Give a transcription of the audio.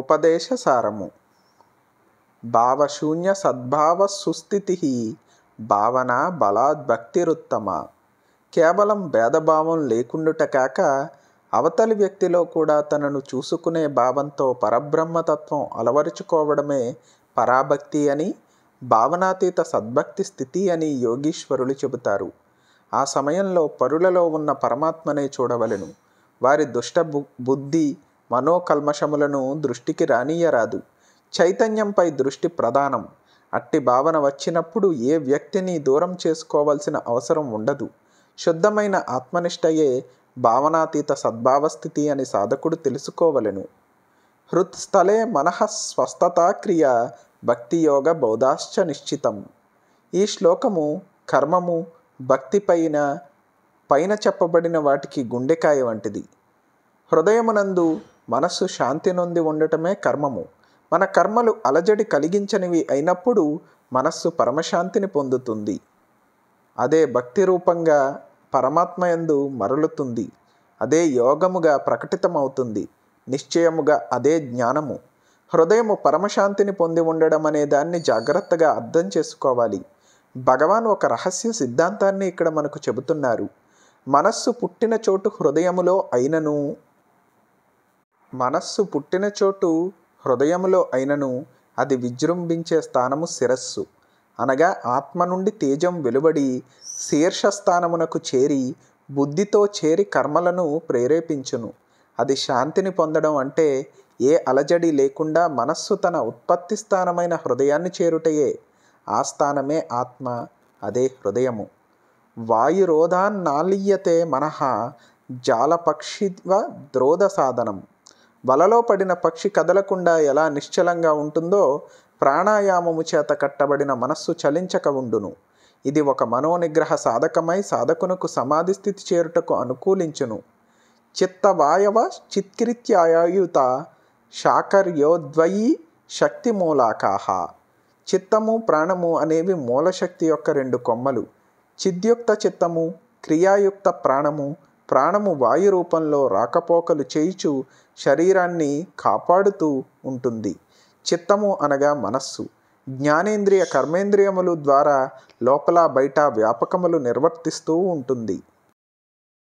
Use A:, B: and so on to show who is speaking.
A: ఉపదేశ సారము భావశూన్య సద్భావ సుస్థితి భావన భక్తిరుత్తమ కేవలం భేదభావం లేకుండుట కాక అవతలి వ్యక్తిలో కూడా తనను చూసుకునే భావంతో పరబ్రహ్మతత్వం అలవరుచుకోవడమే పరాభక్తి అని భావనాతీత సద్భక్తి స్థితి అని యోగీశ్వరులు చెబుతారు ఆ సమయంలో పరులలో ఉన్న పరమాత్మనే చూడవలను వారి దుష్ట బుద్ధి మనోకల్మషములను దృష్టికి రానియరాదు చైతన్యంపై దృష్టి ప్రధానం అట్టి భావన వచ్చినప్పుడు ఏ వ్యక్తిని దూరం చేసుకోవాల్సిన అవసరం ఉండదు శుద్ధమైన ఆత్మనిష్టయే భావనాతీత సద్భావస్థితి అని సాధకుడు తెలుసుకోవలను హృత్స్థలే మనః స్వస్థతా క్రియ భక్తియోగ బౌధాశ్చ నిశ్చితం ఈ శ్లోకము కర్మము భక్తి పైన పైన చెప్పబడిన వాటికి గుండెకాయ వంటిది హృదయమునందు మనస్సు శాంతి నొంది ఉండటమే కర్మము మన కర్మలు అలజడి కలిగించనివి అయినప్పుడు మనస్సు పరమశాంతిని పొందుతుంది అదే భక్తి రూపంగా పరమాత్మయందు మరలుతుంది అదే యోగముగా ప్రకటితమవుతుంది నిశ్చయముగా అదే జ్ఞానము హృదయము పరమశాంతిని పొంది ఉండడం అనే దాన్ని జాగ్రత్తగా అర్థం చేసుకోవాలి భగవాన్ ఒక రహస్య సిద్ధాంతాన్ని ఇక్కడ మనకు చెబుతున్నారు మనస్సు పుట్టిన చోటు హృదయములో అయినను మనస్సు పుట్టిన చోటు హృదయములో అయినను అది విజృంభించే స్థానము శిరస్సు అనగా ఆత్మ నుండి తేజం వెలువడి శీర్షస్థానమునకు చేరి బుద్ధితో చేరి కర్మలను ప్రేరేపించును అది శాంతిని పొందడం అంటే ఏ అలజడి లేకుండా మనస్సు తన ఉత్పత్తి స్థానమైన హృదయాన్ని చేరుటయే ఆ స్థానమే ఆత్మ అదే హృదయము వాయురోధాన్నాలీయతే మనహ జాలపక్షివ ద్రోధ సాధనం వలలో పడిన పక్షి కదలకుండా ఎలా నిశ్చలంగా ఉంటుందో ప్రాణాయామము చేత కట్టబడిన మనస్సు చలించక ఉండును ఇది ఒక మనోనిగ్రహ సాధకమై సాధకునకు సమాధి స్థితి చేరుటకు అనుకూలించును చిత్తవాయవ చిత్కృత్యాయుత శాకర్యోద్వయీ శక్తి మూలాకాహ చిత్తము ప్రాణము అనేవి మూలశక్తి యొక్క రెండు కొమ్మలు చిద్యుక్త చిత్తము క్రియాయుక్త ప్రాణము ప్రాణము వాయు రూపంలో రాకపోకలు చేయుచు శరీరాన్ని కాపాడుతూ ఉంటుంది చిత్తము అనగా మనస్సు జ్ఞానేంద్రియ కర్మేంద్రియములు ద్వారా లోపల బయట వ్యాపకములు నిర్వర్తిస్తూ ఉంటుంది